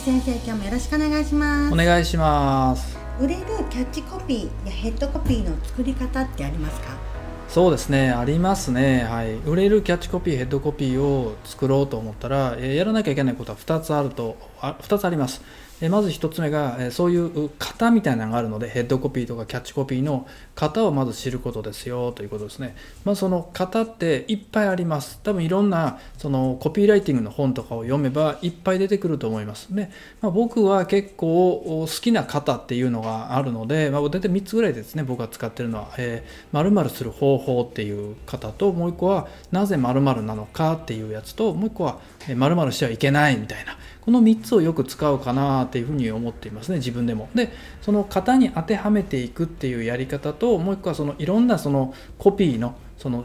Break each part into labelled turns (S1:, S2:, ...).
S1: 辻先生今日もよろしくお願いしますお願いします売れるキャッチコピーやヘッドコピーの作り方ってありますかそうですねありますねはい売れるキャッチコピーヘッドコピーを作ろうと思ったら、えー、やらなきゃいけないことは2つあるとあ2つありますえまず1つ目が、えそういう型みたいなのがあるのでヘッドコピーとかキャッチコピーの型をまず知ることですよということですね、まあ、その型っていっぱいあります多分いろんなそのコピーライティングの本とかを読めばいっぱい出てくると思いますね、まあ、僕は結構好きな型っていうのがあるので、まあ、大体3つぐらいですね僕が使ってるのは、えー、○○する方法っていう型ともう1個はなぜ○○なのかっていうやつともう1個は○○してはいけないみたいなこの3つをよく使うかななというふうに思っていますね自分でも。でその型に当てはめていくっていうやり方ともう一個はそのいろんなそのコピーのその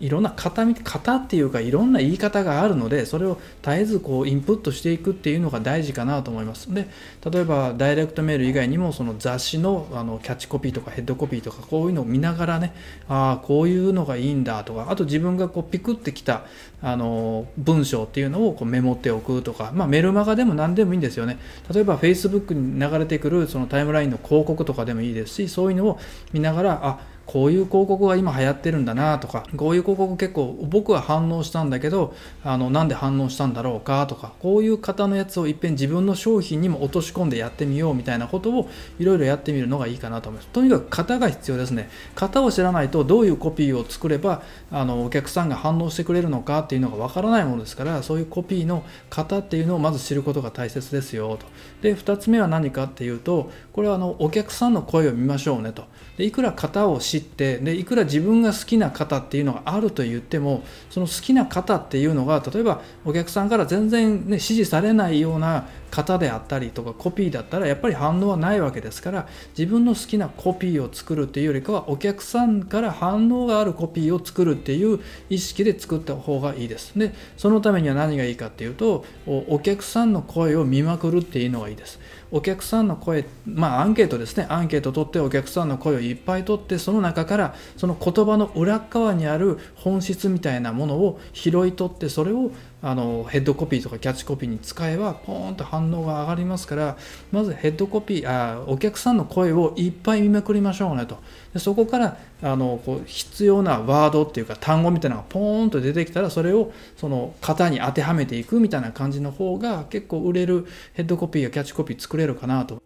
S1: いろんな型型っていうかいろんな言い方があるのでそれを絶えずこうインプットしていくっていうのが大事かなと思いますで例えばダイレクトメール以外にもその雑誌のあのキャッチコピーとかヘッドコピーとかこういうのを見ながらねああこういうのがいいんだとかあと自分がこうピクってきたあの文章っていうのをこうメモっておくとか、まあ、メルマガでも何でもいいんですよね例えばフェイスブックに流れてくるそのタイムラインの広告とかでもいいですしそういうのを見ながらあこういう広告が今流行ってるんだなとかこういう広告結構僕は反応したんだけどあのなんで反応したんだろうかとかこういう方のやつをいっぺん自分の商品にも落とし込んでやってみようみたいなことをいろいろやってみるのがいいかなと思いますとにかく型が必要ですね型を知らないとどういうコピーを作ればあのお客さんが反応してくれるのかっていうのがわからないものですからそういうコピーの型っていうのをまず知ることが大切ですよとで2つ目は何かっていうとこれはあのお客さんの声を見ましょうねとでいくら型を知ってでいくら自分が好きな方っていうのがあると言ってもその好きな方っていうのが例えばお客さんから全然、ね、支持されないような型であったりとかコピーだったらやっぱり反応はないわけですから自分の好きなコピーを作るっていうよりかはお客さんから反応があるコピーを作るっていう意識で作った方がいいです。でそのためには何がいいかっていうとお客さんの声を見まくるっていうのがいいです。お客さんの声、まあアンケートですね、アンケート取ってお客さんの声をいっぱい取って、その中からその言葉の裏側にある本質みたいなものを拾い取って、それをあのヘッドコピーとかキャッチコピーに使えばポーンと反応が上がりますからまずヘッドコピーあお客さんの声をいっぱい見まくりましょうねとでそこからあのこう必要なワードっていうか単語みたいなのがポーンと出てきたらそれをその型に当てはめていくみたいな感じの方が結構売れるヘッドコピーやキャッチコピー作れるかなと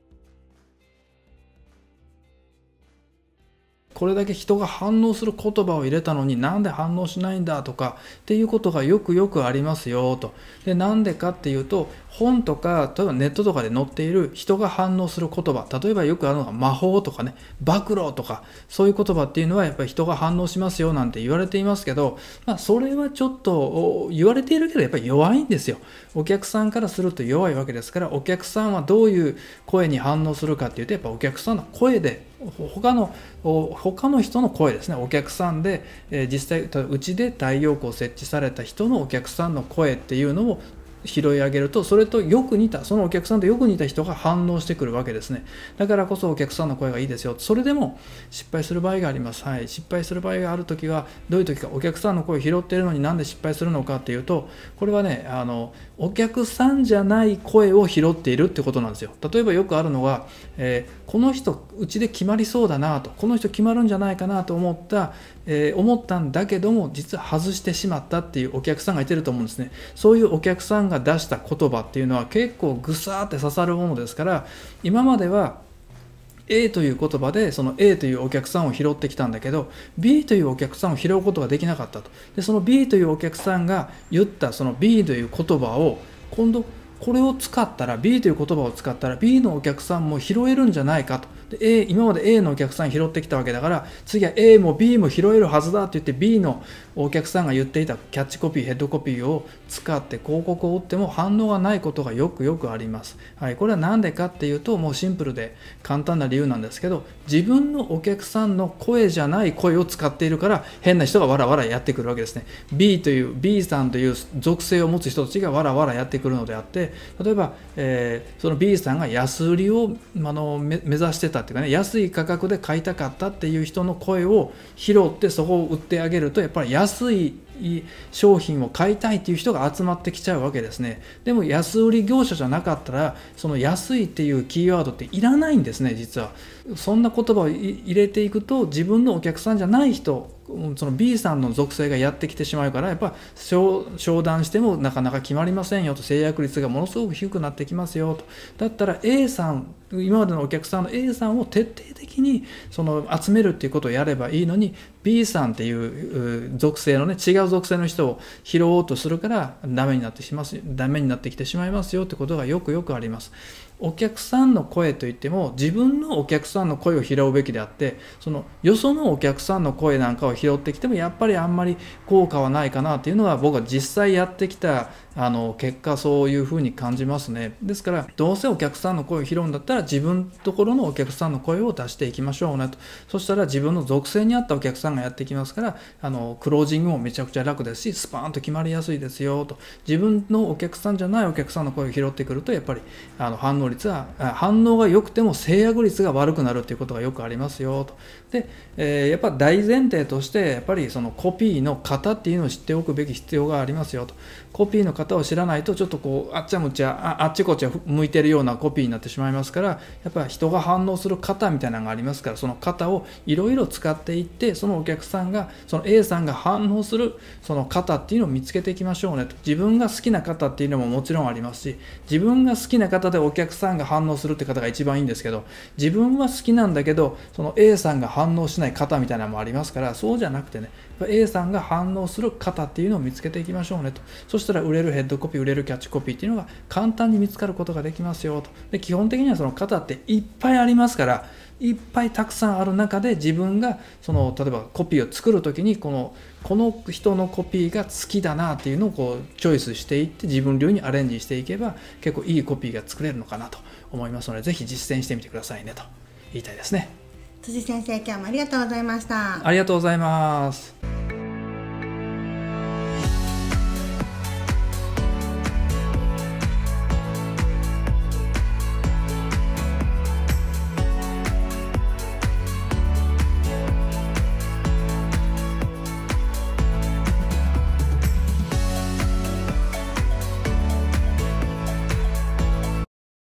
S1: これだけ人が反応する言葉を入れたのになんで反応しないんだとかっていうことがよくよくありますよとでなんでかっていうと本とか例えばネットとかで載っている人が反応する言葉例えばよくあるのが魔法とかね暴露とかそういう言葉っていうのはやっぱり人が反応しますよなんて言われていますけど、まあ、それはちょっと言われているけどやっぱり弱いんですよお客さんからすると弱いわけですからお客さんはどういう声に反応するかっていうとやっぱお客さんの声で他の他の人の声ですねお客さんで、え実際うちで太陽光設置された人のお客さんの声っていうのを拾い上げるとそれとよく似たそのお客さんとよく似た人が反応してくるわけですねだからこそお客さんの声がいいですよそれでも失敗する場合があります、はい、失敗する場合がある時はどういう時かお客さんの声を拾っているのになんで失敗するのかっていうとこれはねあのお客さんじゃない声を拾っているってことなんですよ例えばよくあるのが、えー、この人うちで決まりそうだなとこの人決まるんじゃないかなと思った、えー、思ったんだけども実は外してしまったっていうお客さんがいてると思うんですねそういうお客さんが出した言葉っていうのは結構ぐさーって刺さるものですから今までは A という言葉でその A というお客さんを拾ってきたんだけど B というお客さんを拾うことができなかったとでその B というお客さんが言ったその B という言葉を今度これを使ったら B という言葉を使ったら B のお客さんも拾えるんじゃないかとで A 今まで A のお客さん拾ってきたわけだから次は A も B も拾えるはずだって言って B のお客さんが言っていたキャッチコピーヘッドコピーを使って広告を打っても反応がないことがよくよくあります、はい、これは何でかっていうともうシンプルで簡単な理由なんですけど自分のお客さんの声じゃない声を使っているから変な人がわらわらやってくるわけですね B という B さんという属性を持つ人たちがわらわらやってくるのであって例えば、えー、その B さんが安売りをあの目指してたったっていうかね安い価格で買いたかったっていう人の声を拾ってそこを売ってあげるとやっぱり安い商品を買いたいっていう人が集まってきちゃうわけですねでも安売り業者じゃなかったらその安いっていうキーワードっていらないんですね実はそんな言葉を入れていくと自分のお客さんじゃない人その B さんの属性がやってきてしまうからやっぱ商談してもなかなか決まりませんよと制約率がものすごく低くなってきますよとだったら A さん今までのお客さんの A さんを徹底的にその集めるっていうことをやればいいのに B さんっていう属性のね違う属性の人を拾おうとするからダメになってしますダメになってきてしまいますよってことがよくよくありますお客さんの声といっても自分のお客さんの声を拾うべきであってそのよそのお客さんの声なんかを拾ってきてもやっぱりあんまり効果はないかなっていうのは僕は実際やってきたあの結果そういうふうに感じますねですからどうせお客さんの声を拾うんだったら自分のところのお客さんの声を出していきましょうねとそしたら自分の属性に合ったお客さんがやってきますからあのクロージングもめちゃくちゃ楽ですしスパーンと決まりやすいですよと自分のお客さんじゃないお客さんの声を拾ってくるとやっぱりあの反応率は反応が良くても制約率が悪くなるということがよくありますよとで、えー、やっぱ大前提としてやっぱりそのコピーの型っていうのを知っておくべき必要がありますよとコピーの型を知らないとちょっとこうあっちゃむちゃあっちこっちゃ向いてるようなコピーになってしまいますからやっぱ人が反応する型みたいなのがありますからその型をいろいろ使っていってそのお客さんがその A さんが反応するその方っていうのを見つけていきましょうねと自分が好きな方っていうのももちろんありますし自分が好きな方でお客さんが反応するって方が一番いいんですけど自分は好きなんだけどその A さんが反応しない方みたいなのもありますからそうじゃなくてね A さんが反応する方っていうのを見つけていきましょうねとそしたら売れるヘッドコピー売れるキャッチコピーっていうのが簡単に見つかることができますよとで基本的にはその方っていっぱいありますからいっぱいたくさんある中で自分がその例えばコピーを作る時にこのこの人のコピーが好きだなっていうのをこうチョイスしていって自分流にアレンジしていけば結構いいコピーが作れるのかなと思いますので是非実践してみてくださいねと言いたいですね。辻先生今日もありがとうございましたありがとうございます